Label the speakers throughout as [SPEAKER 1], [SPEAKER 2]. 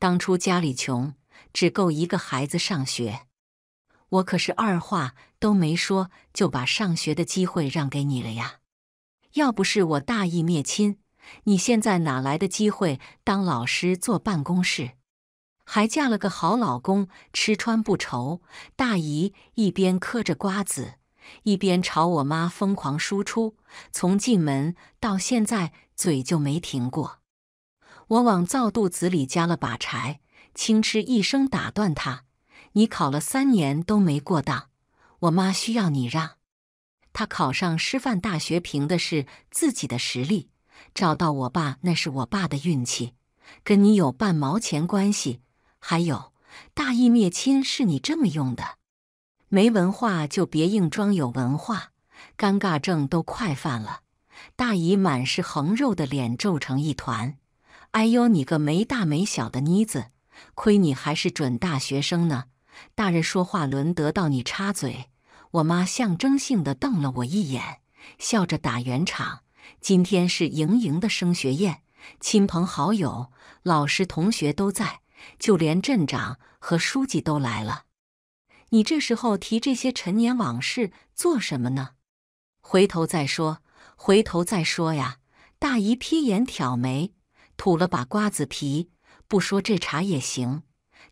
[SPEAKER 1] 当初家里穷，只够一个孩子上学，我可是二话都没说就把上学的机会让给你了呀！要不是我大义灭亲，你现在哪来的机会当老师坐办公室，还嫁了个好老公，吃穿不愁？大姨一边嗑着瓜子，一边朝我妈疯狂输出，从进门到现在嘴就没停过。我往灶肚子里加了把柴，轻嗤一声打断他：“你考了三年都没过档，我妈需要你让。他考上师范大学凭的是自己的实力，找到我爸那是我爸的运气，跟你有半毛钱关系。还有，大义灭亲是你这么用的，没文化就别硬装有文化，尴尬症都快犯了。”大姨满是横肉的脸皱成一团。哎呦，你个没大没小的妮子，亏你还是准大学生呢！大人说话轮得到你插嘴？我妈象征性的瞪了我一眼，笑着打圆场。今天是莹莹的升学宴，亲朋好友、老师、同学都在，就连镇长和书记都来了。你这时候提这些陈年往事做什么呢？回头再说，回头再说呀！大姨瞥眼挑眉。吐了把瓜子皮，不说这茬也行，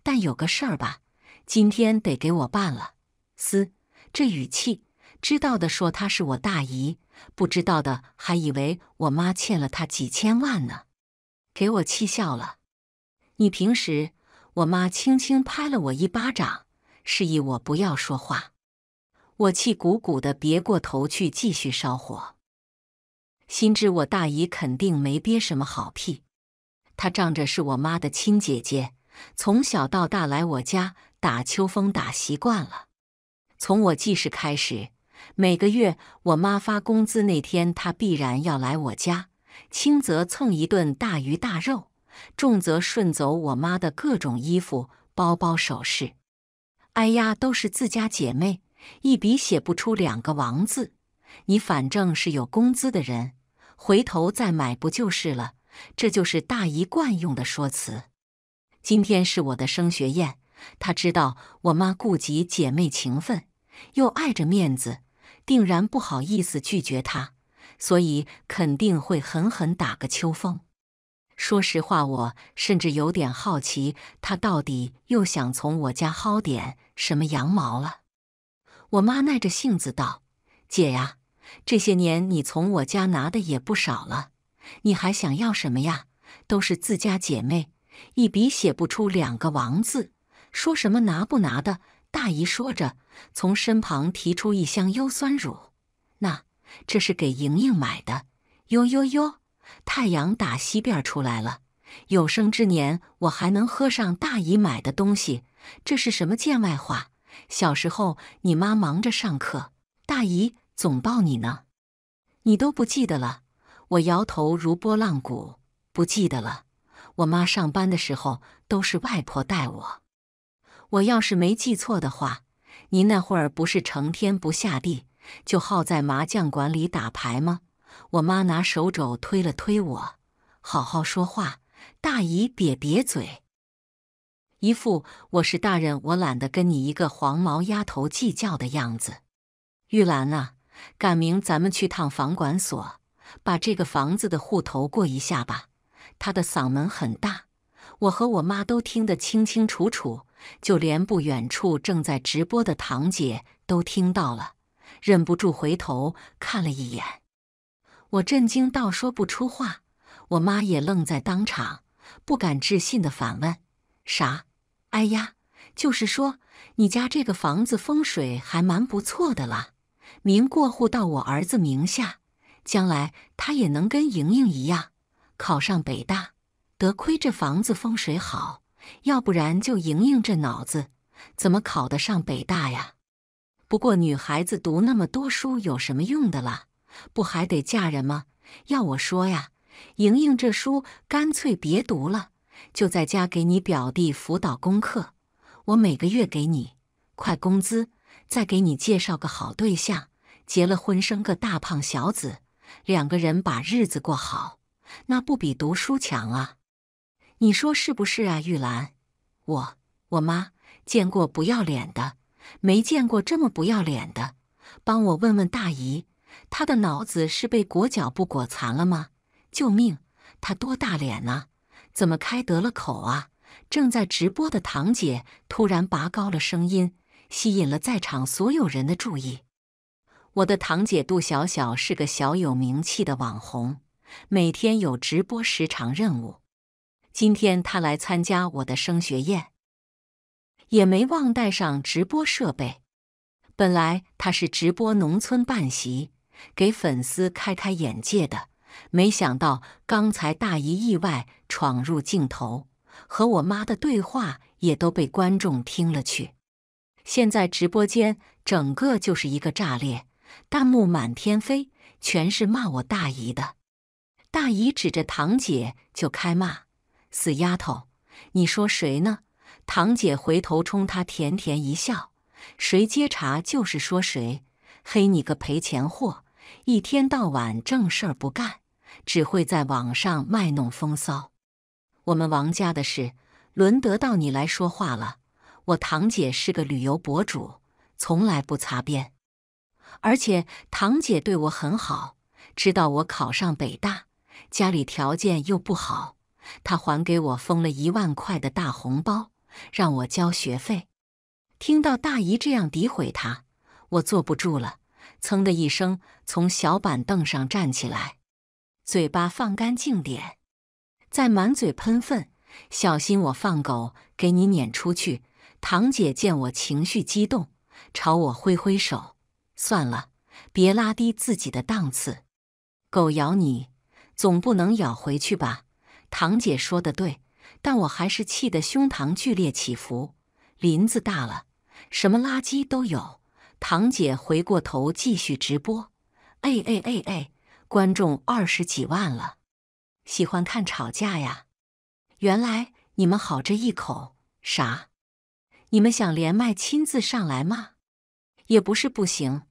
[SPEAKER 1] 但有个事儿吧，今天得给我办了。嘶，这语气，知道的说她是我大姨，不知道的还以为我妈欠了她几千万呢，给我气笑了。你平时，我妈轻轻拍了我一巴掌，示意我不要说话。我气鼓鼓的别过头去，继续烧火，心知我大姨肯定没憋什么好屁。她仗着是我妈的亲姐姐，从小到大来我家打秋风打习惯了。从我记事开始，每个月我妈发工资那天，她必然要来我家，轻则蹭一顿大鱼大肉，重则顺走我妈的各种衣服、包包、首饰。哎呀，都是自家姐妹，一笔写不出两个王字。你反正是有工资的人，回头再买不就是了。这就是大姨惯用的说辞。今天是我的升学宴，她知道我妈顾及姐妹情分，又碍着面子，定然不好意思拒绝她，所以肯定会狠狠打个秋风。说实话，我甚至有点好奇，她到底又想从我家薅点什么羊毛了。我妈耐着性子道：“姐呀，这些年你从我家拿的也不少了。”你还想要什么呀？都是自家姐妹，一笔写不出两个王字。说什么拿不拿的？大姨说着，从身旁提出一箱优酸乳。那这是给莹莹买的。哟哟哟，太阳打西边出来了。有生之年我还能喝上大姨买的东西？这是什么见外话？小时候你妈忙着上课，大姨总抱你呢，你都不记得了。我摇头如拨浪鼓，不记得了。我妈上班的时候都是外婆带我。我要是没记错的话，您那会儿不是成天不下地，就好在麻将馆里打牌吗？我妈拿手肘推了推我，好好说话。大姨瘪瘪嘴，一副我是大人，我懒得跟你一个黄毛丫头计较的样子。玉兰啊，赶明咱们去趟房管所。把这个房子的户头过一下吧。他的嗓门很大，我和我妈都听得清清楚楚，就连不远处正在直播的堂姐都听到了，忍不住回头看了一眼。我震惊到说不出话，我妈也愣在当场，不敢置信地反问：“啥？哎呀，就是说你家这个房子风水还蛮不错的啦，您过户到我儿子名下。”将来他也能跟莹莹一样考上北大，得亏这房子风水好，要不然就莹莹这脑子怎么考得上北大呀？不过女孩子读那么多书有什么用的啦？不还得嫁人吗？要我说呀，莹莹这书干脆别读了，就在家给你表弟辅导功课。我每个月给你快工资，再给你介绍个好对象，结了婚生个大胖小子。两个人把日子过好，那不比读书强啊？你说是不是啊，玉兰？我我妈见过不要脸的，没见过这么不要脸的。帮我问问大姨，她的脑子是被裹脚布裹残了吗？救命！她多大脸啊？怎么开得了口啊？正在直播的堂姐突然拔高了声音，吸引了在场所有人的注意。我的堂姐杜小小是个小有名气的网红，每天有直播时长任务。今天她来参加我的升学宴，也没忘带上直播设备。本来她是直播农村办席，给粉丝开开眼界的，没想到刚才大姨意外闯入镜头，和我妈的对话也都被观众听了去。现在直播间整个就是一个炸裂。弹幕满天飞，全是骂我大姨的。大姨指着堂姐就开骂：“死丫头，你说谁呢？”堂姐回头冲她甜甜一笑：“谁接茬就是说谁。黑你个赔钱货，一天到晚正事儿不干，只会在网上卖弄风骚。我们王家的事，轮得到你来说话了？我堂姐是个旅游博主，从来不擦边。”而且堂姐对我很好，知道我考上北大，家里条件又不好，她还给我封了一万块的大红包，让我交学费。听到大姨这样诋毁她，我坐不住了，噌的一声从小板凳上站起来，嘴巴放干净点，再满嘴喷粪，小心我放狗给你撵出去。堂姐见我情绪激动，朝我挥挥手。算了，别拉低自己的档次。狗咬你，总不能咬回去吧？堂姐说的对，但我还是气得胸膛剧烈起伏。林子大了，什么垃圾都有。堂姐回过头继续直播。哎哎哎哎！观众二十几万了，喜欢看吵架呀？原来你们好这一口？啥？你们想连麦亲自上来吗？也不是不行，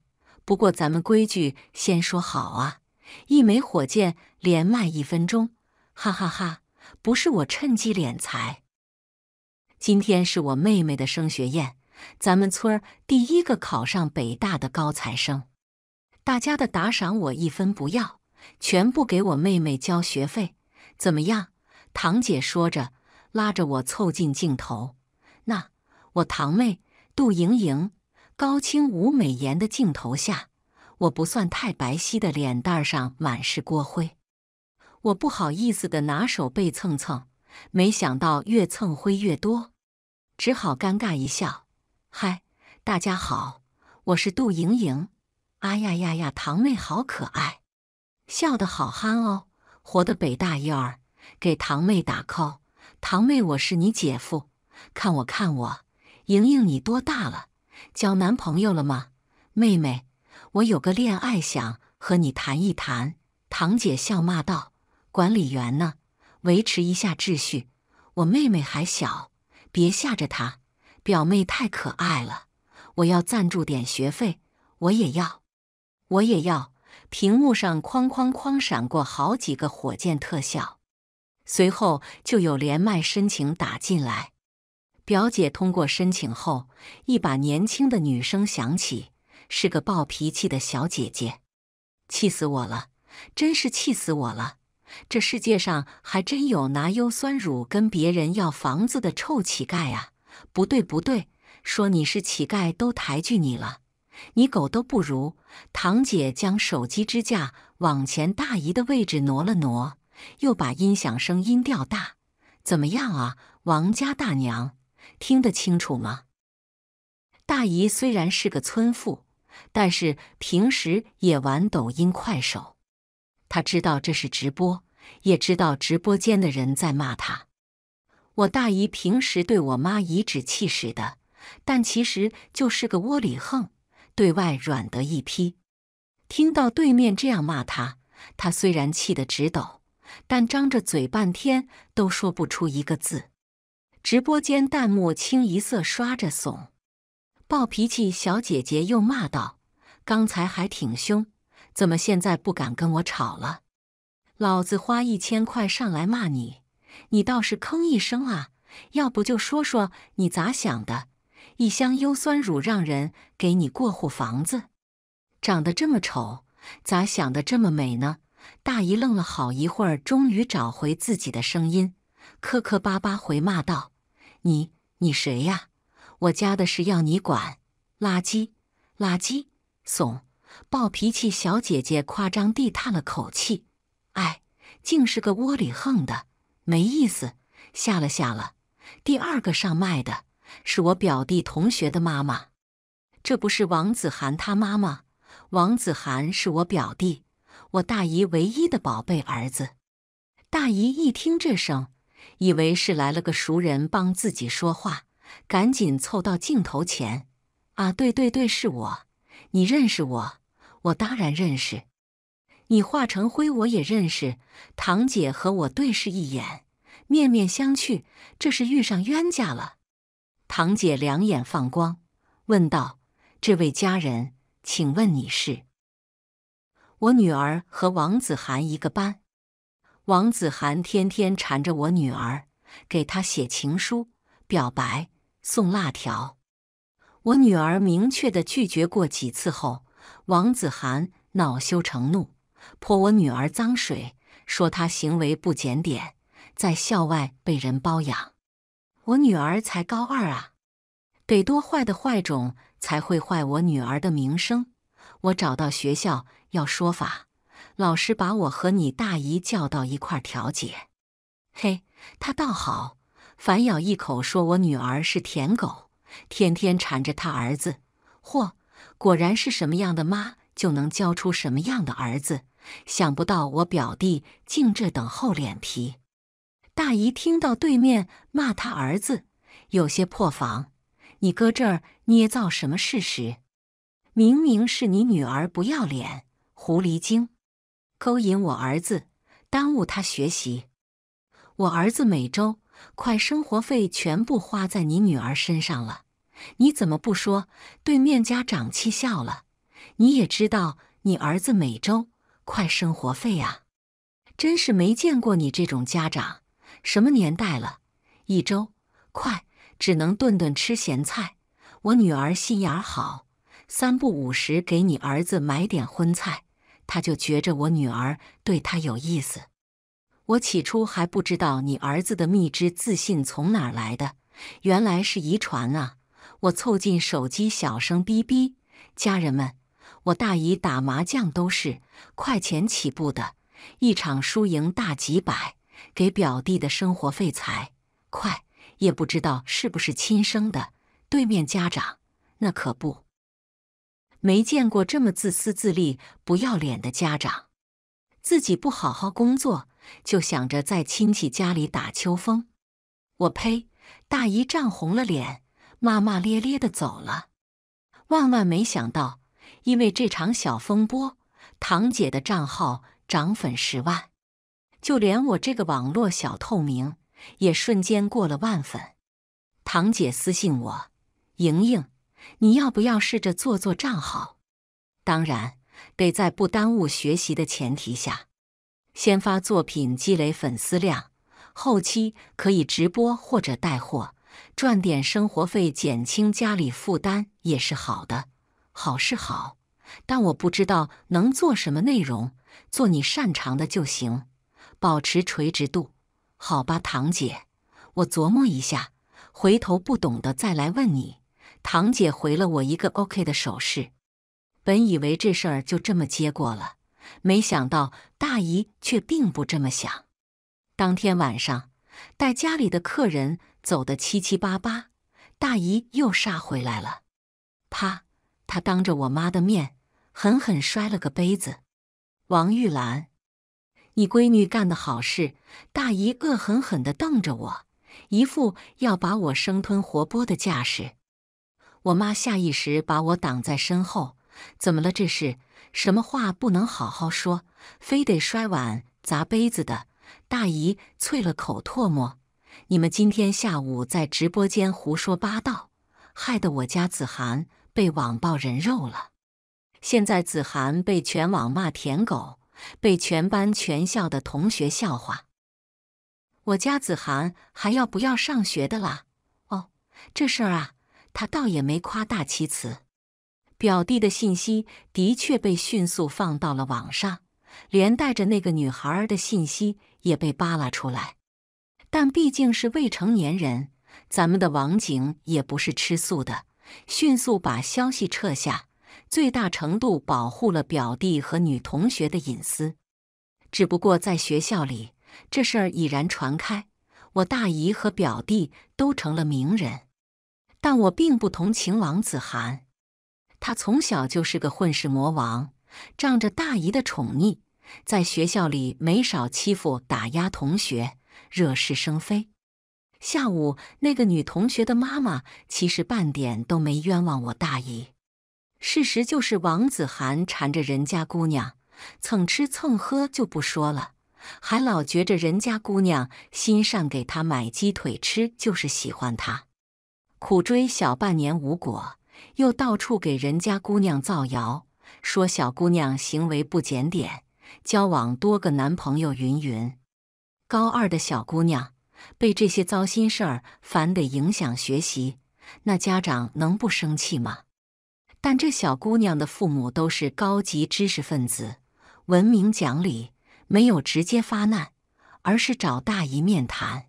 [SPEAKER 1] 不过咱们规矩先说好啊！一枚火箭连麦一分钟，哈哈哈！不是我趁机敛财，今天是我妹妹的升学宴，咱们村儿第一个考上北大的高材生，大家的打赏我一分不要，全部给我妹妹交学费，怎么样？堂姐说着，拉着我凑近镜头。那我堂妹杜莹莹。高清无美颜的镜头下，我不算太白皙的脸蛋上满是锅灰，我不好意思的拿手背蹭蹭，没想到越蹭灰越多，只好尴尬一笑：“嗨，大家好，我是杜莹莹。”“啊呀呀呀，堂妹好可爱，笑得好憨哦，活的北大样儿。”给堂妹打 call，堂妹我是你姐夫，看我看我，莹莹你多大了？交男朋友了吗，妹妹？我有个恋爱想和你谈一谈。堂姐笑骂道：“管理员呢？维持一下秩序。我妹妹还小，别吓着她。表妹太可爱了，我要赞助点学费。我也要，我也要。”屏幕上哐哐哐闪过好几个火箭特效，随后就有连麦申请打进来。表姐通过申请后，一把年轻的女声响起，是个暴脾气的小姐姐，气死我了！真是气死我了！这世界上还真有拿优酸乳跟别人要房子的臭乞丐啊！不对不对，说你是乞丐都抬举你了，你狗都不如！堂姐将手机支架往前大姨的位置挪了挪，又把音响声音调大，怎么样啊，王家大娘？听得清楚吗？大姨虽然是个村妇，但是平时也玩抖音、快手。她知道这是直播，也知道直播间的人在骂她。我大姨平时对我妈颐指气使的，但其实就是个窝里横，对外软得一批。听到对面这样骂她，她虽然气得直抖，但张着嘴半天都说不出一个字。直播间弹幕清一色刷着怂，暴脾气小姐姐又骂道：“刚才还挺凶，怎么现在不敢跟我吵了？老子花一千块上来骂你，你倒是吭一声啊！要不就说说你咋想的？一箱优酸乳让人给你过户房子，长得这么丑，咋想的这么美呢？”大姨愣了好一会儿，终于找回自己的声音，磕磕巴巴回骂道。你你谁呀？我家的事要你管？垃圾，垃圾，怂，暴脾气小姐姐夸张地叹了口气，哎，竟是个窝里横的，没意思。下了下了，第二个上麦的是我表弟同学的妈妈，这不是王子涵他妈妈？王子涵是我表弟，我大姨唯一的宝贝儿子。大姨一听这声。以为是来了个熟人帮自己说话，赶紧凑到镜头前。啊，对对对，是我，你认识我？我当然认识，你化成灰我也认识。堂姐和我对视一眼，面面相觑，这是遇上冤家了。堂姐两眼放光，问道：“这位家人，请问你是？我女儿和王子涵一个班。”王子涵天天缠着我女儿，给她写情书、表白、送辣条。我女儿明确的拒绝过几次后，王子涵恼羞成怒，泼我女儿脏水，说她行为不检点，在校外被人包养。我女儿才高二啊，得多坏的坏种才会坏我女儿的名声。我找到学校要说法。老师把我和你大姨叫到一块儿调解。嘿，他倒好，反咬一口，说我女儿是舔狗，天天缠着他儿子。嚯，果然是什么样的妈就能教出什么样的儿子。想不到我表弟竟这等厚脸皮。大姨听到对面骂他儿子，有些破防。你搁这儿捏造什么事实？明明是你女儿不要脸，狐狸精！勾引我儿子，耽误他学习。我儿子每周快生活费全部花在你女儿身上了，你怎么不说？对面家长气笑了。你也知道你儿子每周快生活费啊，真是没见过你这种家长。什么年代了？一周快只能顿顿吃咸菜。我女儿心眼好，三不五时给你儿子买点荤菜。他就觉着我女儿对他有意思，我起初还不知道你儿子的蜜汁自信从哪来的，原来是遗传啊！我凑近手机小声哔哔，家人们，我大姨打麻将都是快钱起步的，一场输赢大几百，给表弟的生活费才快，也不知道是不是亲生的。对面家长，那可不。没见过这么自私自利、不要脸的家长，自己不好好工作，就想着在亲戚家里打秋风。我呸！大姨涨红了脸，骂骂咧咧的走了。万万没想到，因为这场小风波，堂姐的账号涨粉十万，就连我这个网络小透明也瞬间过了万粉。堂姐私信我：“莹莹。”你要不要试着做做账号？当然，得在不耽误学习的前提下，先发作品积累粉丝量，后期可以直播或者带货，赚点生活费，减轻家里负担也是好的。好是好，但我不知道能做什么内容，做你擅长的就行，保持垂直度。好吧，堂姐，我琢磨一下，回头不懂的再来问你。堂姐回了我一个 OK 的手势，本以为这事儿就这么结过了，没想到大姨却并不这么想。当天晚上，带家里的客人走得七七八八，大姨又杀回来了。啪！她当着我妈的面狠狠摔了个杯子。王玉兰，你闺女干的好事！大姨恶狠狠地瞪着我，一副要把我生吞活剥的架势。我妈下意识把我挡在身后，怎么了？这是什么话不能好好说，非得摔碗砸杯子的？大姨啐了口唾沫：“你们今天下午在直播间胡说八道，害得我家子涵被网暴人肉了。现在子涵被全网骂舔狗，被全班全校的同学笑话，我家子涵还要不要上学的啦？哦，这事儿啊。”他倒也没夸大其词，表弟的信息的确被迅速放到了网上，连带着那个女孩儿的信息也被扒拉出来。但毕竟是未成年人，咱们的网警也不是吃素的，迅速把消息撤下，最大程度保护了表弟和女同学的隐私。只不过在学校里，这事儿已然传开，我大姨和表弟都成了名人。但我并不同情王子涵，他从小就是个混世魔王，仗着大姨的宠溺，在学校里没少欺负、打压同学，惹是生非。下午那个女同学的妈妈其实半点都没冤枉我大姨，事实就是王子涵缠着人家姑娘，蹭吃蹭喝就不说了，还老觉着人家姑娘心善，给他买鸡腿吃就是喜欢他。苦追小半年无果，又到处给人家姑娘造谣，说小姑娘行为不检点，交往多个男朋友，云云。高二的小姑娘被这些糟心事儿烦得影响学习，那家长能不生气吗？但这小姑娘的父母都是高级知识分子，文明讲理，没有直接发难，而是找大姨面谈。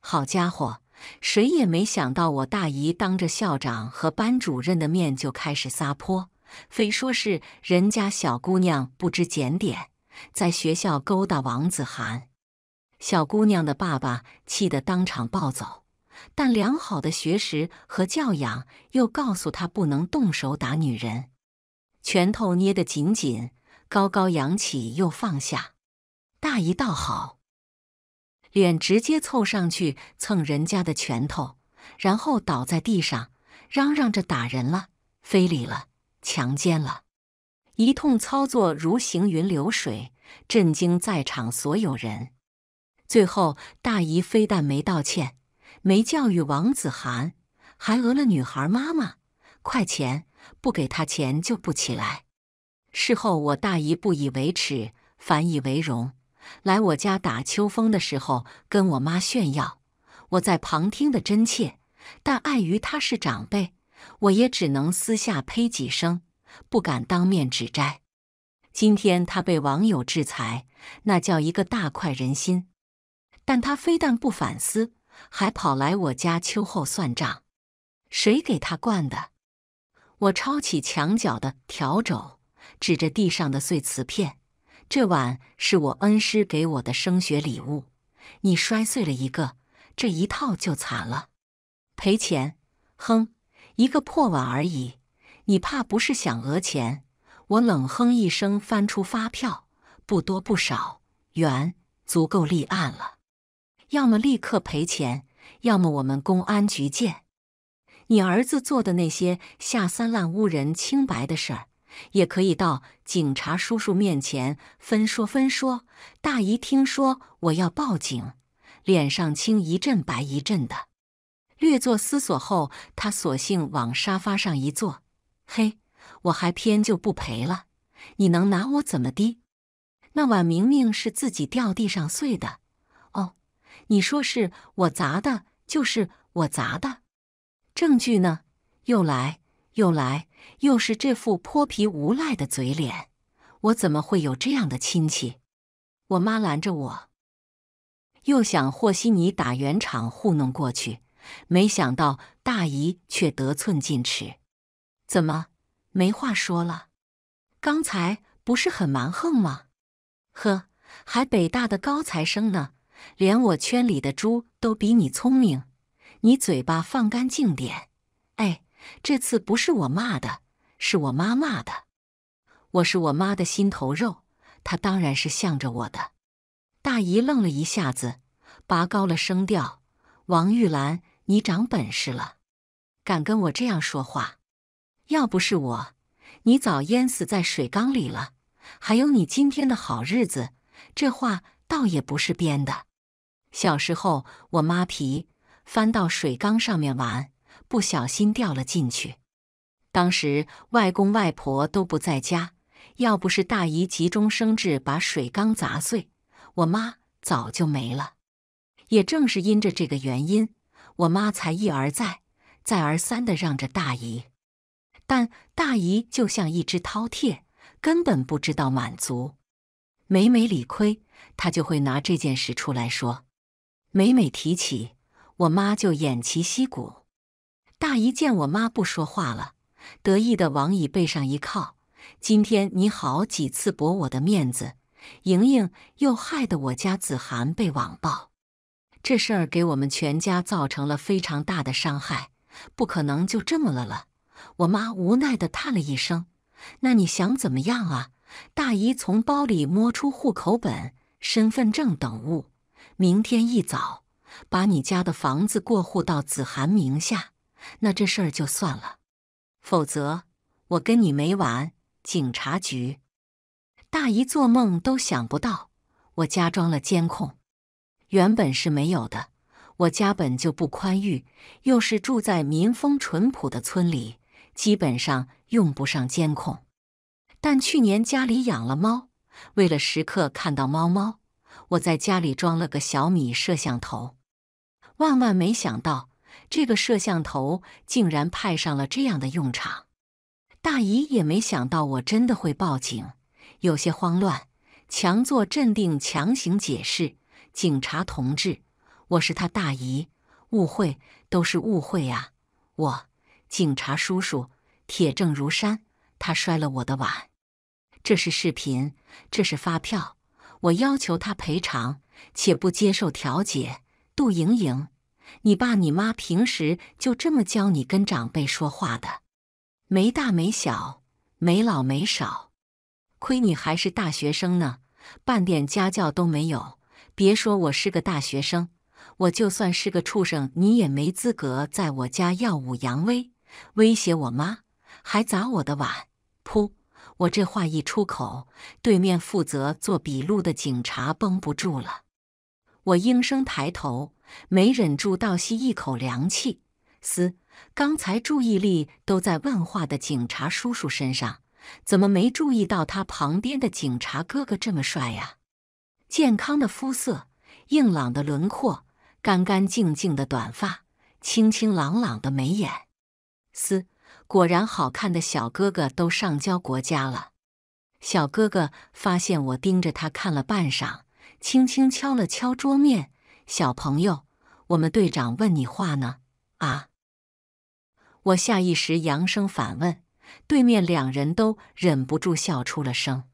[SPEAKER 1] 好家伙！谁也没想到，我大姨当着校长和班主任的面就开始撒泼，非说是人家小姑娘不知检点，在学校勾搭王子涵。小姑娘的爸爸气得当场暴走，但良好的学识和教养又告诉他不能动手打女人，拳头捏得紧紧，高高扬起又放下。大姨倒好。脸直接凑上去蹭人家的拳头，然后倒在地上，嚷嚷着打人了、非礼了、强奸了，一通操作如行云流水，震惊在场所有人。最后，大姨非但没道歉，没教育王子涵，还讹了女孩妈妈快钱，不给她钱就不起来。事后，我大姨不以为耻，反以为荣。来我家打秋风的时候，跟我妈炫耀，我在旁听的真切，但碍于他是长辈，我也只能私下呸几声，不敢当面指摘。今天他被网友制裁，那叫一个大快人心。但他非但不反思，还跑来我家秋后算账，谁给他惯的？我抄起墙角的笤帚，指着地上的碎瓷片。这碗是我恩师给我的升学礼物，你摔碎了一个，这一套就惨了，赔钱！哼，一个破碗而已，你怕不是想讹钱？我冷哼一声，翻出发票，不多不少元，足够立案了。要么立刻赔钱，要么我们公安局见！你儿子做的那些下三滥、污人清白的事儿。也可以到警察叔叔面前分说分说。大姨听说我要报警，脸上青一阵白一阵的。略作思索后，他索性往沙发上一坐。嘿，我还偏就不赔了，你能拿我怎么的？那碗明明是自己掉地上碎的。哦，你说是我砸的，就是我砸的。证据呢？又来，又来。又是这副泼皮无赖的嘴脸，我怎么会有这样的亲戚？我妈拦着我，又想和稀泥、打圆场、糊弄过去，没想到大姨却得寸进尺。怎么没话说了？刚才不是很蛮横吗？呵，还北大的高材生呢，连我圈里的猪都比你聪明。你嘴巴放干净点，哎。这次不是我骂的，是我妈骂的。我是我妈的心头肉，她当然是向着我的。大姨愣了一下子，拔高了声调：“王玉兰，你长本事了，敢跟我这样说话？要不是我，你早淹死在水缸里了。还有你今天的好日子，这话倒也不是编的。小时候，我妈皮翻到水缸上面玩。”不小心掉了进去，当时外公外婆都不在家，要不是大姨急中生智把水缸砸碎，我妈早就没了。也正是因着这个原因，我妈才一而再、再而三的让着大姨。但大姨就像一只饕餮，根本不知道满足，每每理亏，她就会拿这件事出来说。每每提起，我妈就偃旗息鼓。大姨见我妈不说话了，得意的往椅背上一靠。今天你好几次驳我的面子，莹莹又害得我家子涵被网暴，这事儿给我们全家造成了非常大的伤害，不可能就这么了了。我妈无奈地叹了一声：“那你想怎么样啊？”大姨从包里摸出户口本、身份证等物，明天一早把你家的房子过户到子涵名下。那这事儿就算了，否则我跟你没完。警察局，大姨做梦都想不到，我家装了监控，原本是没有的。我家本就不宽裕，又是住在民风淳朴的村里，基本上用不上监控。但去年家里养了猫，为了时刻看到猫猫，我在家里装了个小米摄像头。万万没想到。这个摄像头竟然派上了这样的用场，大姨也没想到我真的会报警，有些慌乱，强作镇定，强行解释：“警察同志，我是他大姨，误会，都是误会啊！”我，警察叔叔，铁证如山，他摔了我的碗，这是视频，这是发票，我要求他赔偿，且不接受调解。杜莹莹。你爸你妈平时就这么教你跟长辈说话的，没大没小，没老没少。亏你还是大学生呢，半点家教都没有。别说我是个大学生，我就算是个畜生，你也没资格在我家耀武扬威，威胁我妈，还砸我的碗。噗！我这话一出口，对面负责做笔录的警察绷不住了。我应声抬头。没忍住倒吸一口凉气，嘶！刚才注意力都在问话的警察叔叔身上，怎么没注意到他旁边的警察哥哥这么帅呀？健康的肤色，硬朗的轮廓，干干净净的短发，清清朗朗的眉眼，嘶！果然，好看的小哥哥都上交国家了。小哥哥发现我盯着他看了半晌，轻轻敲了敲桌面。小朋友，我们队长问你话呢，啊！我下意识扬声反问，对面两人都忍不住笑出了声。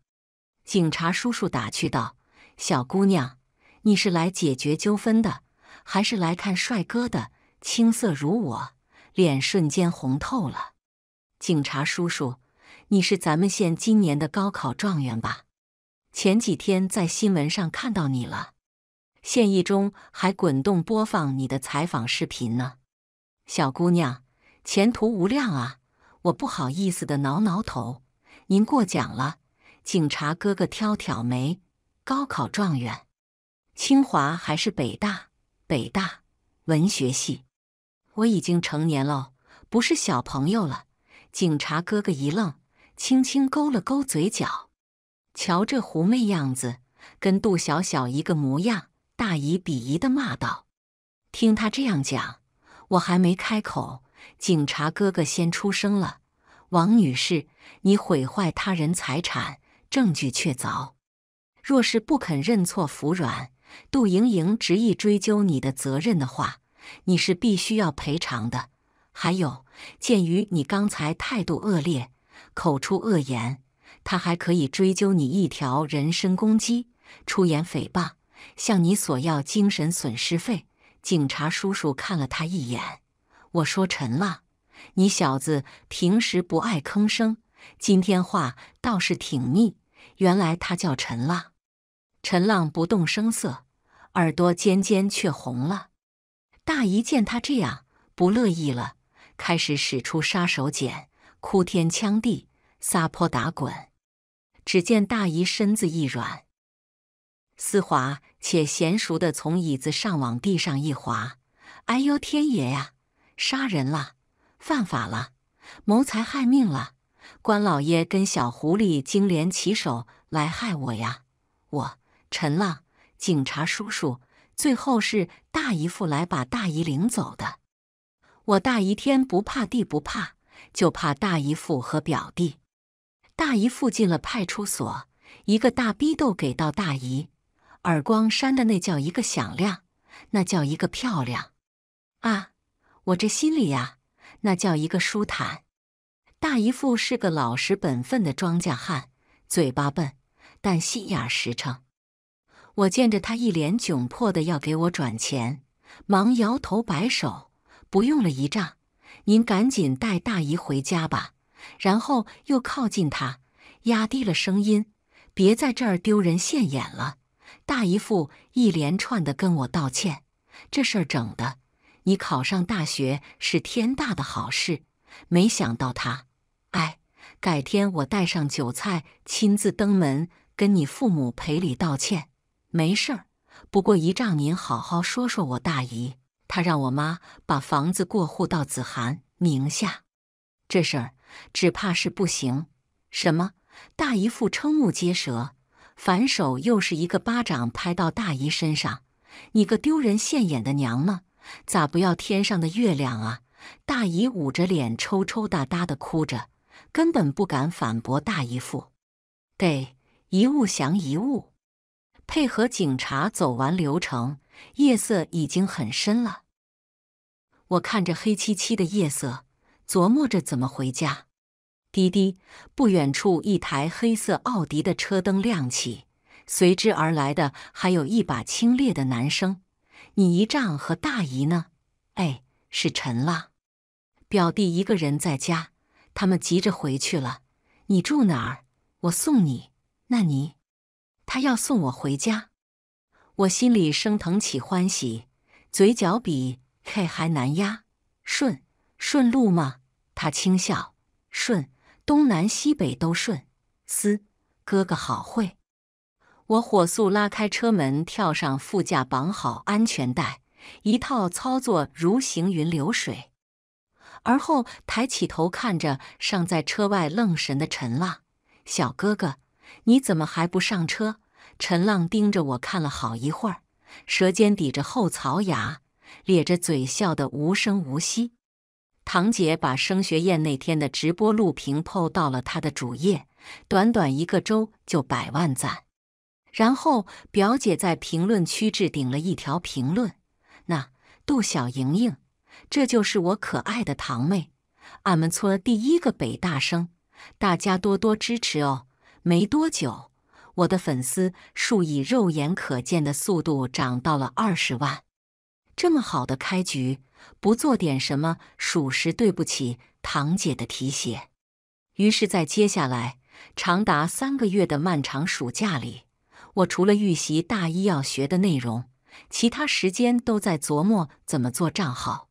[SPEAKER 1] 警察叔叔打趣道：“小姑娘，你是来解决纠纷的，还是来看帅哥的？”青涩如我，脸瞬间红透了。警察叔叔，你是咱们县今年的高考状元吧？前几天在新闻上看到你了。现役中还滚动播放你的采访视频呢，小姑娘前途无量啊！我不好意思的挠挠头，您过奖了。警察哥哥挑挑眉，高考状元，清华还是北大？北大文学系，我已经成年了，不是小朋友了。警察哥哥一愣，轻轻勾了勾嘴角，瞧这狐媚样子，跟杜小小一个模样。大姨鄙夷的骂道：“听他这样讲，我还没开口，警察哥哥先出声了。王女士，你毁坏他人财产，证据确凿。若是不肯认错服软，杜莹莹执意追究你的责任的话，你是必须要赔偿的。还有，鉴于你刚才态度恶劣，口出恶言，他还可以追究你一条人身攻击，出言诽谤。”向你索要精神损失费，警察叔叔看了他一眼。我说陈浪，你小子平时不爱吭声，今天话倒是挺密。原来他叫陈浪。陈浪不动声色，耳朵尖尖却红了。大姨见他这样不乐意了，开始使出杀手锏，哭天抢地，撒泼打滚。只见大姨身子一软。丝滑且娴熟的从椅子上往地上一滑，哎呦天爷呀！杀人了，犯法了，谋财害命了！关老爷跟小狐狸精联起手来害我呀！我陈浪，警察叔叔，最后是大姨夫来把大姨领走的。我大姨天不怕地不怕，就怕大姨父和表弟。大姨父进了派出所，一个大逼斗给到大姨。耳光扇的那叫一个响亮，那叫一个漂亮啊！我这心里呀，那叫一个舒坦。大姨父是个老实本分的庄稼汉，嘴巴笨，但心眼实诚。我见着他一脸窘迫的要给我转钱，忙摇头摆手，不用了，姨丈，您赶紧带大姨回家吧。然后又靠近他，压低了声音，别在这儿丢人现眼了。大姨父一连串的跟我道歉，这事儿整的，你考上大学是天大的好事，没想到他，哎，改天我带上酒菜，亲自登门跟你父母赔礼道歉。没事儿，不过姨丈您好好说说我大姨，她让我妈把房子过户到子涵名下，这事儿只怕是不行。什么？大姨父瞠目结舌。反手又是一个巴掌拍到大姨身上，你个丢人现眼的娘们，咋不要天上的月亮啊！大姨捂着脸抽抽搭搭的哭着，根本不敢反驳大姨父。得一物降一物，配合警察走完流程，夜色已经很深了。我看着黑漆漆的夜色，琢磨着怎么回家。滴滴！不远处，一台黑色奥迪的车灯亮起，随之而来的还有一把清冽的男声：“你姨丈和大姨呢？”“哎，是陈啦，表弟一个人在家，他们急着回去了。”“你住哪儿？我送你。”“那你……他要送我回家。”我心里升腾起欢喜，嘴角比 K 还难压。顺顺路吗？他轻笑：“顺。”东南西北都顺，嘶！哥哥好会！我火速拉开车门，跳上副驾，绑好安全带，一套操作如行云流水。而后抬起头看着尚在车外愣神的陈浪，小哥哥，你怎么还不上车？陈浪盯着我看了好一会儿，舌尖抵着后槽牙，咧着嘴笑得无声无息。堂姐把升学宴那天的直播录屏 PO 到了她的主页，短短一个周就百万赞。然后表姐在评论区置顶了一条评论：“那杜小莹莹，这就是我可爱的堂妹，俺们村第一个北大生，大家多多支持哦。”没多久，我的粉丝数以肉眼可见的速度涨到了二十万。这么好的开局！不做点什么，属实对不起堂姐的提携。于是，在接下来长达三个月的漫长暑假里，我除了预习大一要学的内容，其他时间都在琢磨怎么做账号。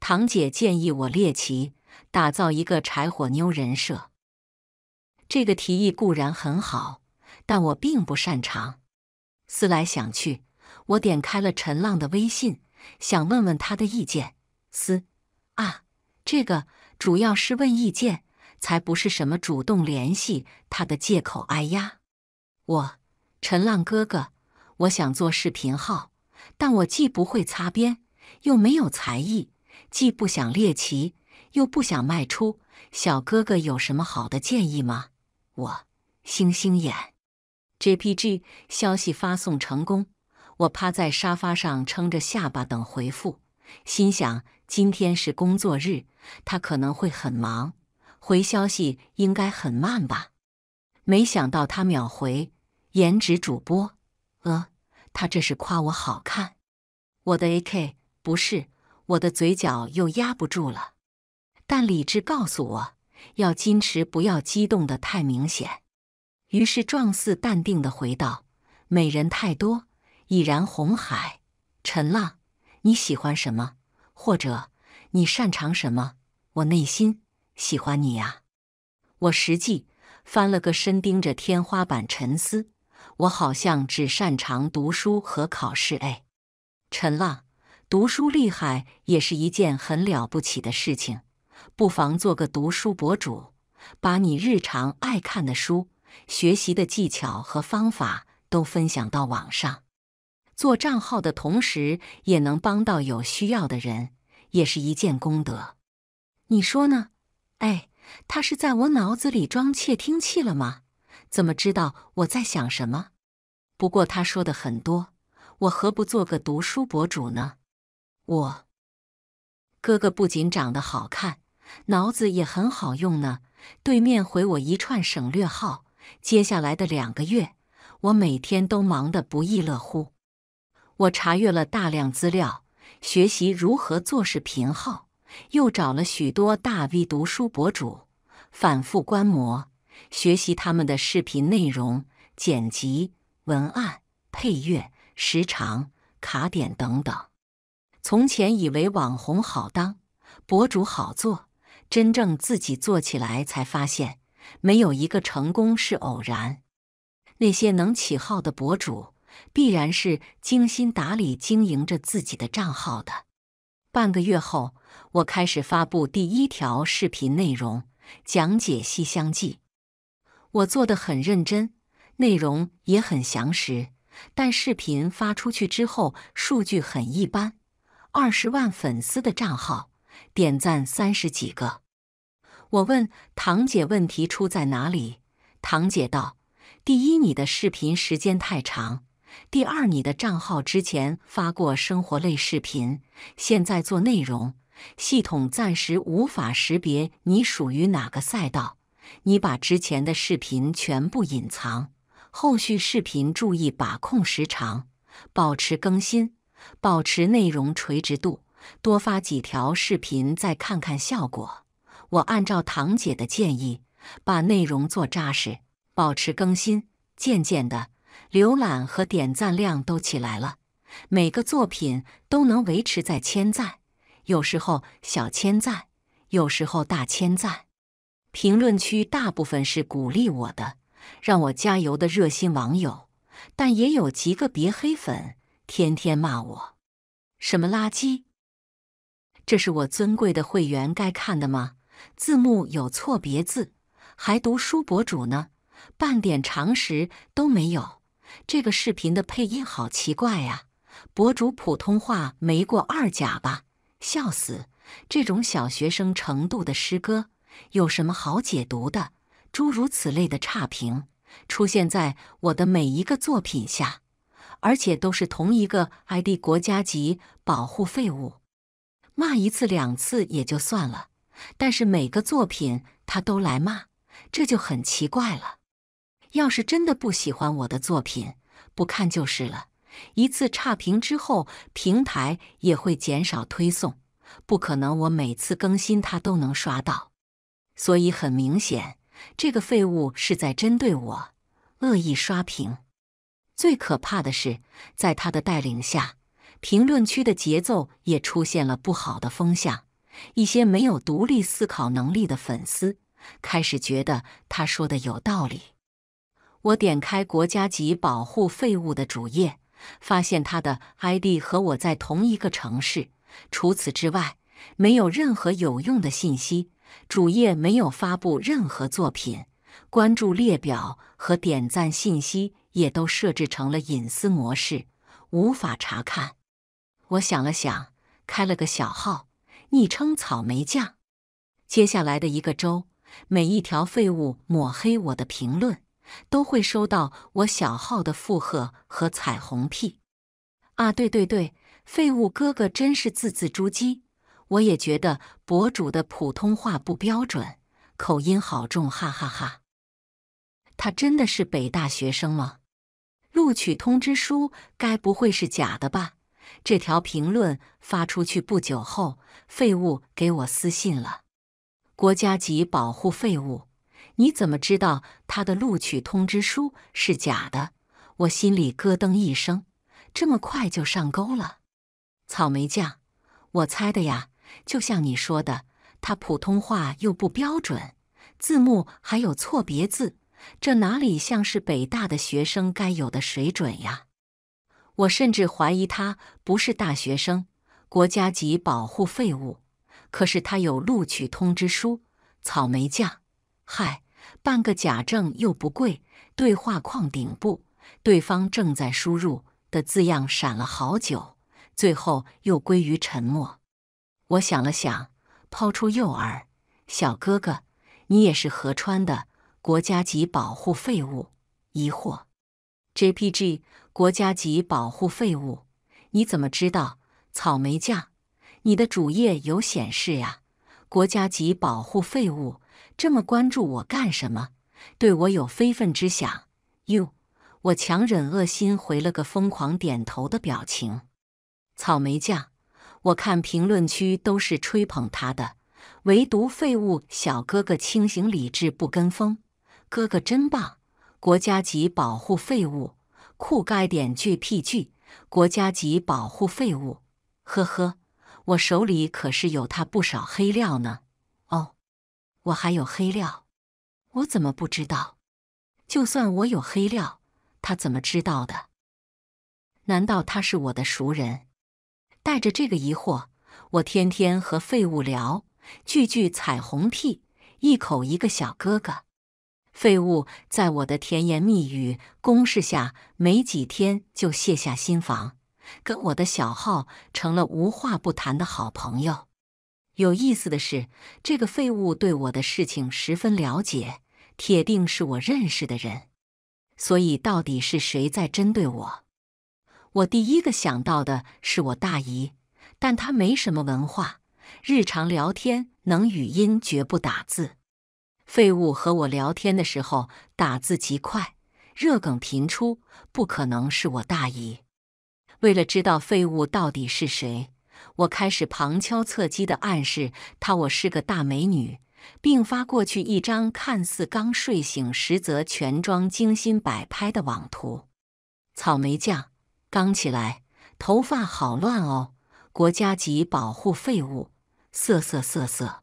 [SPEAKER 1] 堂姐建议我猎奇，打造一个柴火妞人设。这个提议固然很好，但我并不擅长。思来想去，我点开了陈浪的微信。想问问他的意见，嘶啊，这个主要是问意见，才不是什么主动联系他的借口。哎呀，我陈浪哥哥，我想做视频号，但我既不会擦边，又没有才艺，既不想猎奇，又不想卖出。小哥哥有什么好的建议吗？我星星眼，JPG 消息发送成功。我趴在沙发上撑着下巴等回复，心想今天是工作日，他可能会很忙，回消息应该很慢吧。没想到他秒回，颜值主播，呃，他这是夸我好看。我的 A K 不是，我的嘴角又压不住了。但理智告诉我，要矜持，不要激动的太明显。于是壮似淡定的回道：“美人太多。”已然红海，陈浪，你喜欢什么？或者你擅长什么？我内心喜欢你呀。我实际翻了个身，盯着天花板沉思。我好像只擅长读书和考试。哎，陈浪，读书厉害也是一件很了不起的事情。不妨做个读书博主，把你日常爱看的书、学习的技巧和方法都分享到网上。做账号的同时，也能帮到有需要的人，也是一件功德。你说呢？哎，他是在我脑子里装窃听器了吗？怎么知道我在想什么？不过他说的很多，我何不做个读书博主呢？我哥哥不仅长得好看，脑子也很好用呢。对面回我一串省略号。接下来的两个月，我每天都忙得不亦乐乎。我查阅了大量资料，学习如何做视频号，又找了许多大 V 读书博主，反复观摩学习他们的视频内容、剪辑、文案、配乐、时长、卡点等等。从前以为网红好当，博主好做，真正自己做起来才发现，没有一个成功是偶然。那些能起号的博主。必然是精心打理、经营着自己的账号的。半个月后，我开始发布第一条视频内容，讲解《西厢记》。我做的很认真，内容也很详实，但视频发出去之后，数据很一般。二十万粉丝的账号，点赞三十几个。我问堂姐问题出在哪里，堂姐道：“第一，你的视频时间太长。”第二，你的账号之前发过生活类视频，现在做内容，系统暂时无法识别你属于哪个赛道。你把之前的视频全部隐藏，后续视频注意把控时长，保持更新，保持内容垂直度，多发几条视频再看看效果。我按照堂姐的建议，把内容做扎实，保持更新，渐渐的。浏览和点赞量都起来了，每个作品都能维持在千赞，有时候小千赞，有时候大千赞。评论区大部分是鼓励我的、让我加油的热心网友，但也有极个别黑粉天天骂我，什么垃圾？这是我尊贵的会员该看的吗？字幕有错别字，还读书博主呢，半点常识都没有。这个视频的配音好奇怪呀！博主普通话没过二甲吧？笑死！这种小学生程度的诗歌有什么好解读的？诸如此类的差评出现在我的每一个作品下，而且都是同一个 ID，国家级保护废物，骂一次两次也就算了，但是每个作品他都来骂，这就很奇怪了。要是真的不喜欢我的作品，不看就是了。一次差评之后，平台也会减少推送，不可能我每次更新他都能刷到。所以很明显，这个废物是在针对我，恶意刷屏。最可怕的是，在他的带领下，评论区的节奏也出现了不好的风向。一些没有独立思考能力的粉丝，开始觉得他说的有道理。我点开国家级保护废物的主页，发现他的 ID 和我在同一个城市，除此之外没有任何有用的信息。主页没有发布任何作品，关注列表和点赞信息也都设置成了隐私模式，无法查看。我想了想，开了个小号，昵称“草莓酱”。接下来的一个周，每一条废物抹黑我的评论。都会收到我小号的附和和彩虹屁啊！对对对，废物哥哥真是字字珠玑。我也觉得博主的普通话不标准，口音好重，哈哈哈。他真的是北大学生吗？录取通知书该不会是假的吧？这条评论发出去不久后，废物给我私信了。国家级保护废物。你怎么知道他的录取通知书是假的？我心里咯噔一声，这么快就上钩了。草莓酱，我猜的呀。就像你说的，他普通话又不标准，字幕还有错别字，这哪里像是北大的学生该有的水准呀？我甚至怀疑他不是大学生，国家级保护废物。可是他有录取通知书。草莓酱，嗨。办个假证又不贵。对话框顶部，对方正在输入的字样闪了好久，最后又归于沉默。我想了想，抛出诱饵：“小哥哥，你也是合川的国家级保护废物？”疑惑。JPG 国家级保护废物，你怎么知道？草莓酱，你的主页有显示呀。国家级保护废物。这么关注我干什么？对我有非分之想？呦，我强忍恶心回了个疯狂点头的表情。草莓酱，我看评论区都是吹捧他的，唯独废物小哥哥清醒理智不跟风，哥哥真棒！国家级保护废物，酷盖点倔 p g 国家级保护废物。呵呵，我手里可是有他不少黑料呢。我还有黑料，我怎么不知道？就算我有黑料，他怎么知道的？难道他是我的熟人？带着这个疑惑，我天天和废物聊，句句彩虹屁，一口一个小哥哥。废物在我的甜言蜜语攻势下，没几天就卸下心防，跟我的小号成了无话不谈的好朋友。有意思的是，这个废物对我的事情十分了解，铁定是我认识的人。所以，到底是谁在针对我？我第一个想到的是我大姨，但她没什么文化，日常聊天能语音绝不打字。废物和我聊天的时候打字极快，热梗频出，不可能是我大姨。为了知道废物到底是谁。我开始旁敲侧击地暗示他，我是个大美女，并发过去一张看似刚睡醒，实则全妆精心摆拍的网图。草莓酱刚起来，头发好乱哦，国家级保护废物，色色色色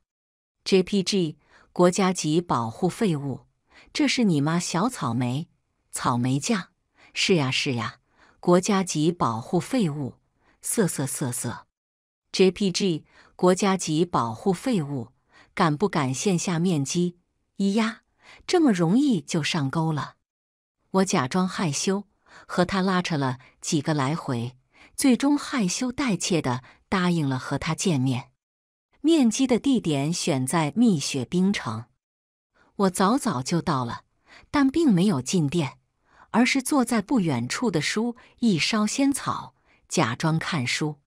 [SPEAKER 1] j p g 国家级保护废物，这是你妈小草莓，草莓酱是呀是呀，国家级保护废物，色色。色色 JPG 国家级保护废物，敢不敢线下面基？咿呀，这么容易就上钩了！我假装害羞，和他拉扯了几个来回，最终害羞带怯的答应了和他见面。面基的地点选在蜜雪冰城，我早早就到了，但并没有进店，而是坐在不远处的书一烧仙草，假装看书。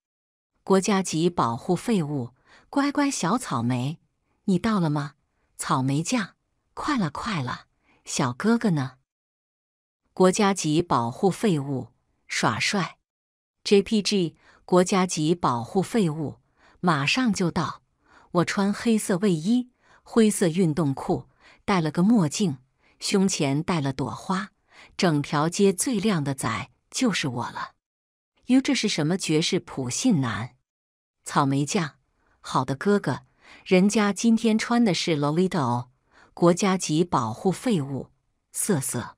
[SPEAKER 1] 国家级保护废物，乖乖小草莓，你到了吗？草莓酱，快了快了，小哥哥呢？国家级保护废物，耍帅，JPG，国家级保护废物，马上就到。我穿黑色卫衣，灰色运动裤，戴了个墨镜，胸前戴了朵花，整条街最靓的仔就是我了。you 这是什么绝世普信男？草莓酱，好的哥哥，人家今天穿的是 l o l i t a 哦，国家级保护废物，瑟瑟。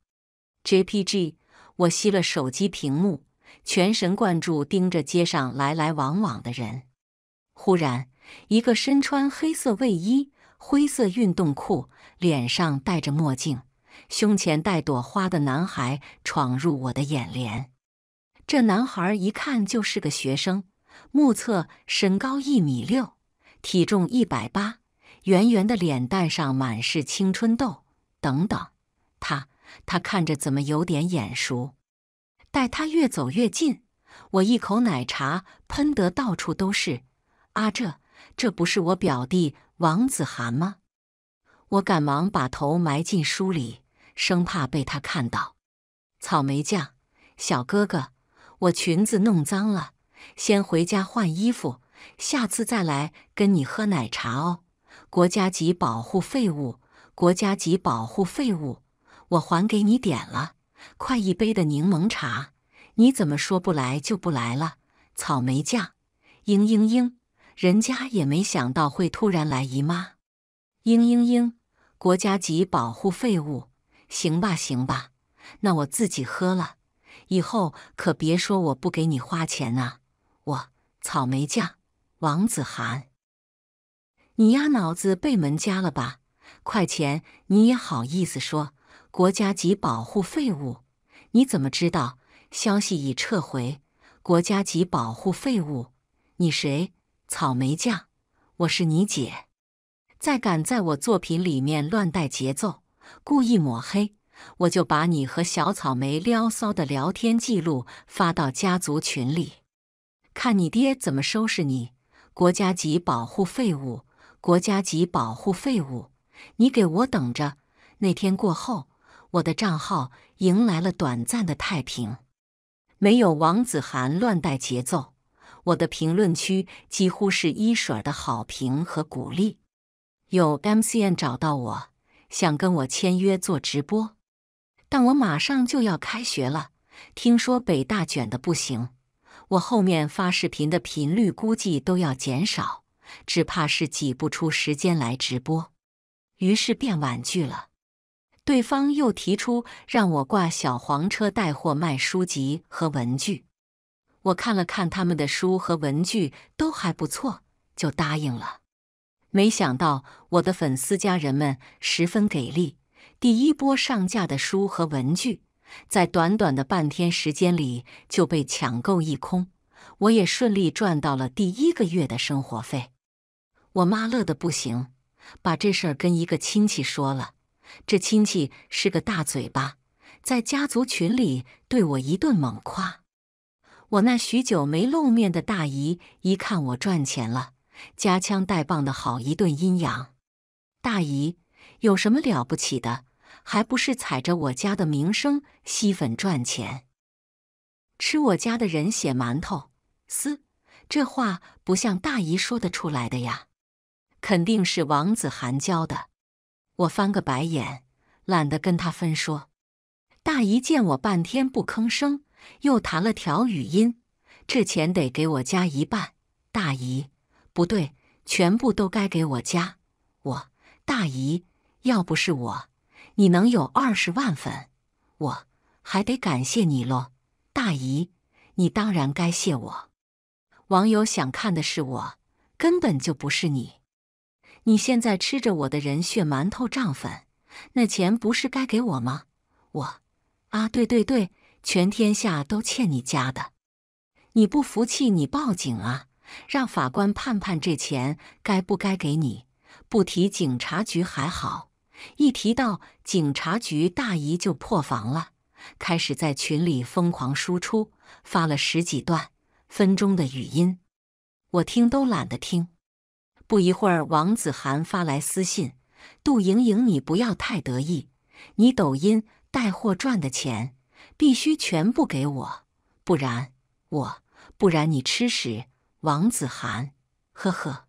[SPEAKER 1] JPG，我吸了手机屏幕，全神贯注盯着街上来来往往的人。忽然，一个身穿黑色卫衣、灰色运动裤、脸上戴着墨镜、胸前戴朵花的男孩闯入我的眼帘。这男孩一看就是个学生，目测身高一米六，体重一百八，圆圆的脸蛋上满是青春痘。等等，他他看着怎么有点眼熟？待他越走越近，我一口奶茶喷得到处都是。啊，这，这不是我表弟王子涵吗？我赶忙把头埋进书里，生怕被他看到。草莓酱，小哥哥。我裙子弄脏了，先回家换衣服，下次再来跟你喝奶茶哦。国家级保护废物，国家级保护废物，我还给你点了快一杯的柠檬茶，你怎么说不来就不来了？草莓酱，嘤嘤嘤，人家也没想到会突然来姨妈，嘤嘤嘤，国家级保护废物，行吧行吧，那我自己喝了。以后可别说我不给你花钱啊！我草莓酱王子涵，你丫脑子被门夹了吧？快钱你也好意思说国家级保护废物？你怎么知道？消息已撤回。国家级保护废物？你谁？草莓酱，我是你姐。再敢在我作品里面乱带节奏，故意抹黑！我就把你和小草莓撩骚的聊天记录发到家族群里，看你爹怎么收拾你！国家级保护废物，国家级保护废物，你给我等着！那天过后，我的账号迎来了短暂的太平，没有王子涵乱带节奏，我的评论区几乎是一水的好评和鼓励。有 MCN 找到我，想跟我签约做直播。但我马上就要开学了，听说北大卷的不行，我后面发视频的频率估计都要减少，只怕是挤不出时间来直播，于是便婉拒了。对方又提出让我挂小黄车带货卖书籍和文具，我看了看他们的书和文具都还不错，就答应了。没想到我的粉丝家人们十分给力。第一波上架的书和文具，在短短的半天时间里就被抢购一空，我也顺利赚到了第一个月的生活费。我妈乐得不行，把这事儿跟一个亲戚说了。这亲戚是个大嘴巴，在家族群里对我一顿猛夸。我那许久没露面的大姨一看我赚钱了，夹枪带棒的好一顿阴阳。大姨有什么了不起的？还不是踩着我家的名声吸粉赚钱，吃我家的人血馒头！嘶，这话不像大姨说得出来的呀，肯定是王子涵教的。我翻个白眼，懒得跟他分说。大姨见我半天不吭声，又弹了条语音：“这钱得给我家一半。”大姨，不对，全部都该给我家。我大姨，要不是我。你能有二十万粉，我还得感谢你咯，大姨，你当然该谢我。网友想看的是我，根本就不是你。你现在吃着我的人血馒头涨粉，那钱不是该给我吗？我，啊，对对对，全天下都欠你家的。你不服气，你报警啊，让法官判判这钱该不该给你。不提警察局还好。一提到警察局，大姨就破防了，开始在群里疯狂输出，发了十几段分钟的语音，我听都懒得听。不一会儿，王子涵发来私信：“杜莹莹，你不要太得意，你抖音带货赚的钱必须全部给我，不然我，不然你吃屎！”王子涵，呵呵。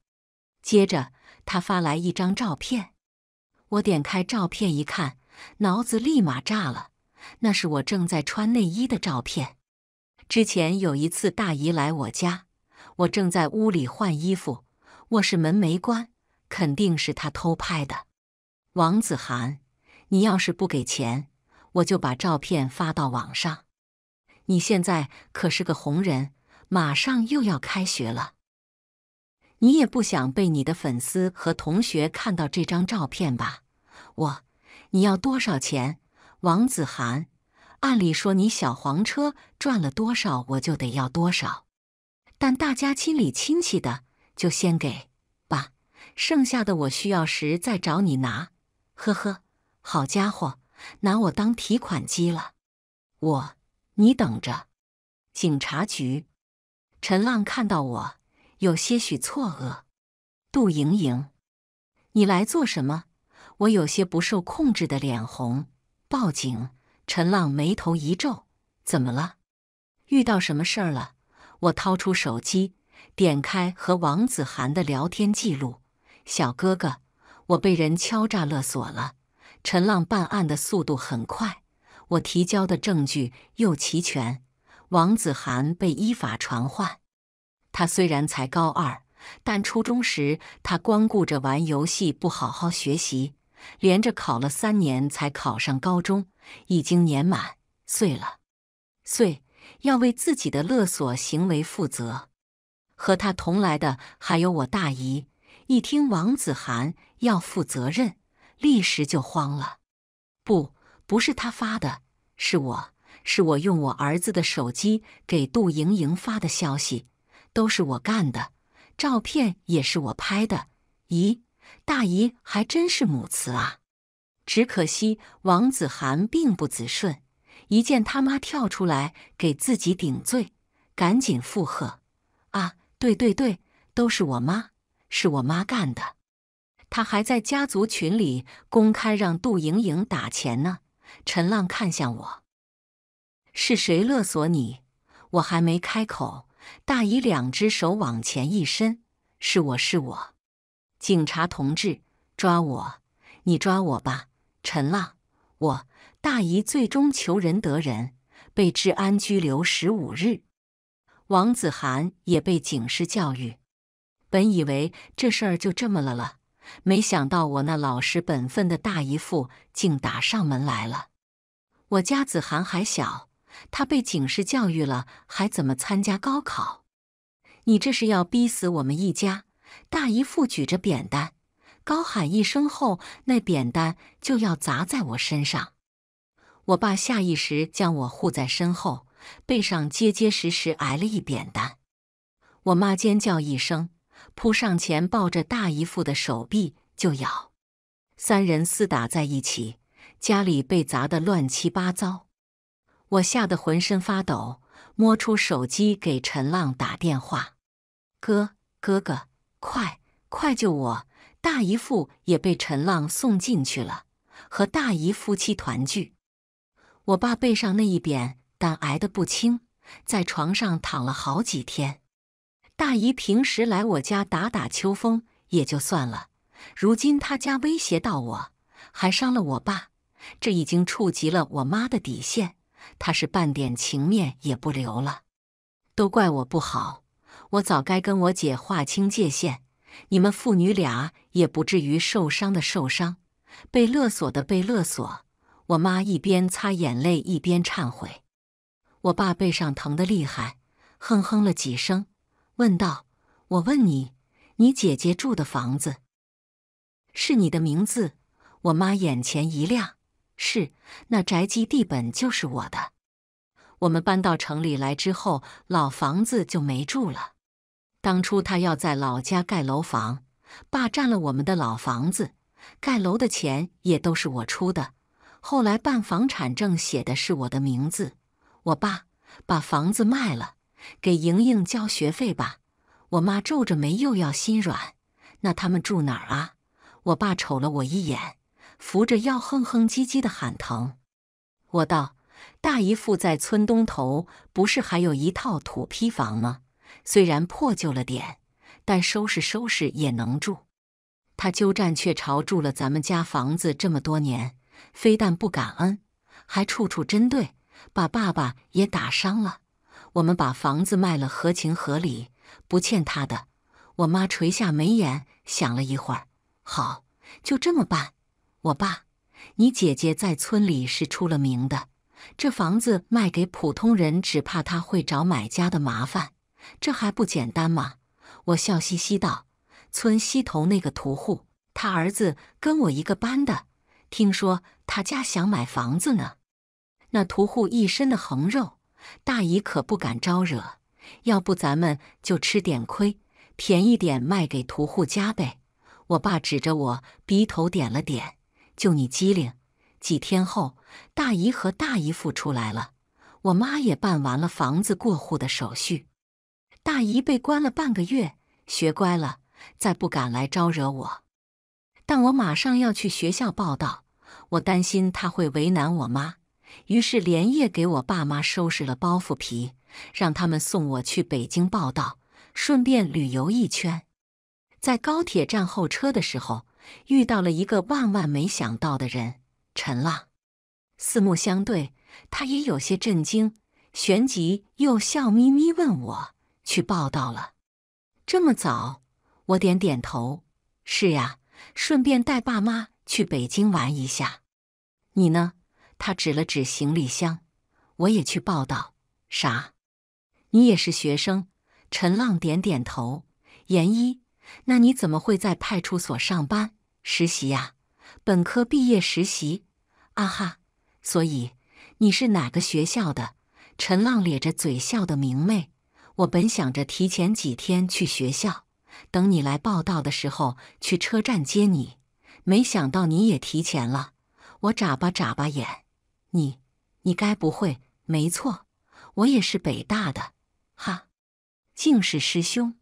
[SPEAKER 1] 接着，他发来一张照片。我点开照片一看，脑子立马炸了。那是我正在穿内衣的照片。之前有一次大姨来我家，我正在屋里换衣服，卧室门没关，肯定是她偷拍的。王子涵，你要是不给钱，我就把照片发到网上。你现在可是个红人，马上又要开学了，你也不想被你的粉丝和同学看到这张照片吧？我，你要多少钱？王子涵，按理说你小黄车赚了多少，我就得要多少。但大家亲里亲戚的，就先给吧，剩下的我需要时再找你拿。呵呵，好家伙，拿我当提款机了。我，你等着。警察局，陈浪看到我，有些许错愕。杜莹莹，你来做什么？我有些不受控制的脸红，报警。陈浪眉头一皱：“怎么了？遇到什么事儿了？”我掏出手机，点开和王子涵的聊天记录：“小哥哥，我被人敲诈勒索了。”陈浪办案的速度很快，我提交的证据又齐全。王子涵被依法传唤。他虽然才高二，但初中时他光顾着玩游戏，不好好学习。连着考了三年才考上高中，已经年满岁了，岁要为自己的勒索行为负责。和他同来的还有我大姨，一听王子涵要负责任，立时就慌了。不，不是他发的，是我，是我用我儿子的手机给杜莹莹发的消息，都是我干的，照片也是我拍的。咦？大姨还真是母慈啊！只可惜王子涵并不子顺，一见他妈跳出来给自己顶罪，赶紧附和：“啊，对对对，都是我妈，是我妈干的。”他还在家族群里公开让杜莹莹打钱呢。陈浪看向我：“是谁勒索你？”我还没开口，大姨两只手往前一伸：“是我是我。”警察同志，抓我！你抓我吧，陈浪，我大姨最终求仁得仁，被治安拘留十五日。王子涵也被警示教育。本以为这事儿就这么了了，没想到我那老实本分的大姨父竟打上门来了。我家子涵还小，他被警示教育了，还怎么参加高考？你这是要逼死我们一家？大姨父举着扁担，高喊一声后，那扁担就要砸在我身上。我爸下意识将我护在身后，背上结结实实挨了一扁担。我妈尖叫一声，扑上前抱着大姨父的手臂就咬。三人厮打在一起，家里被砸得乱七八糟。我吓得浑身发抖，摸出手机给陈浪打电话：“哥哥哥。”快快救我！大姨父也被陈浪送进去了，和大姨夫妻团聚。我爸背上那一扁，但挨得不轻，在床上躺了好几天。大姨平时来我家打打秋风也就算了，如今他家威胁到我，还伤了我爸，这已经触及了我妈的底线，她是半点情面也不留了。都怪我不好。我早该跟我姐划清界限，你们父女俩也不至于受伤的受伤，被勒索的被勒索。我妈一边擦眼泪一边忏悔。我爸背上疼得厉害，哼哼了几声，问道：“我问你，你姐姐住的房子是你的名字？”我妈眼前一亮：“是，那宅基地本就是我的。我们搬到城里来之后，老房子就没住了。”当初他要在老家盖楼房，霸占了我们的老房子，盖楼的钱也都是我出的。后来办房产证写的是我的名字，我爸把房子卖了，给莹莹交学费吧。我妈皱着眉又要心软，那他们住哪儿啊？我爸瞅了我一眼，扶着腰哼哼唧唧的喊疼。我道：“大姨父在村东头不是还有一套土坯房吗？”虽然破旧了点，但收拾收拾也能住。他鸠占鹊巢住了咱们家房子这么多年，非但不感恩，还处处针对，把爸爸也打伤了。我们把房子卖了，合情合理，不欠他的。我妈垂下眉眼，想了一会儿，好，就这么办。我爸，你姐姐在村里是出了名的，这房子卖给普通人，只怕他会找买家的麻烦。这还不简单吗？我笑嘻嘻道：“村西头那个屠户，他儿子跟我一个班的，听说他家想买房子呢。那屠户一身的横肉，大姨可不敢招惹。要不咱们就吃点亏，便宜点卖给屠户家呗。”我爸指着我鼻头点了点：“就你机灵。”几天后，大姨和大姨夫出来了，我妈也办完了房子过户的手续。大姨被关了半个月，学乖了，再不敢来招惹我。但我马上要去学校报道，我担心她会为难我妈，于是连夜给我爸妈收拾了包袱皮，让他们送我去北京报道，顺便旅游一圈。在高铁站候车的时候，遇到了一个万万没想到的人——陈浪。四目相对，他也有些震惊，旋即又笑眯眯问我。去报道了，这么早？我点点头。是呀，顺便带爸妈去北京玩一下。你呢？他指了指行李箱。我也去报道。啥？你也是学生？陈浪点点头。严一，那你怎么会在派出所上班实习呀？本科毕业实习。啊哈，所以你是哪个学校的？陈浪咧着嘴笑的明媚。我本想着提前几天去学校，等你来报道的时候去车站接你。没想到你也提前了。我眨巴眨巴眼，你，你该不会？没错，我也是北大的，哈，竟是师兄。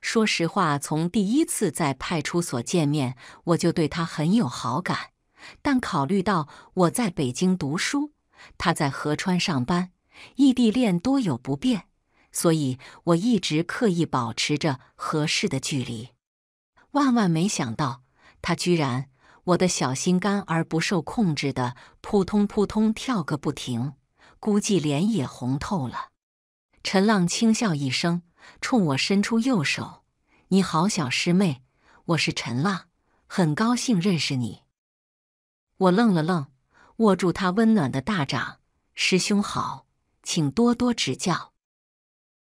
[SPEAKER 1] 说实话，从第一次在派出所见面，我就对他很有好感。但考虑到我在北京读书，他在合川上班，异地恋多有不便。所以我一直刻意保持着合适的距离，万万没想到他居然我的小心肝而不受控制的扑通扑通跳个不停，估计脸也红透了。陈浪轻笑一声，冲我伸出右手：“你好，小师妹，我是陈浪，很高兴认识你。”我愣了愣，握住他温暖的大掌：“师兄好，请多多指教。”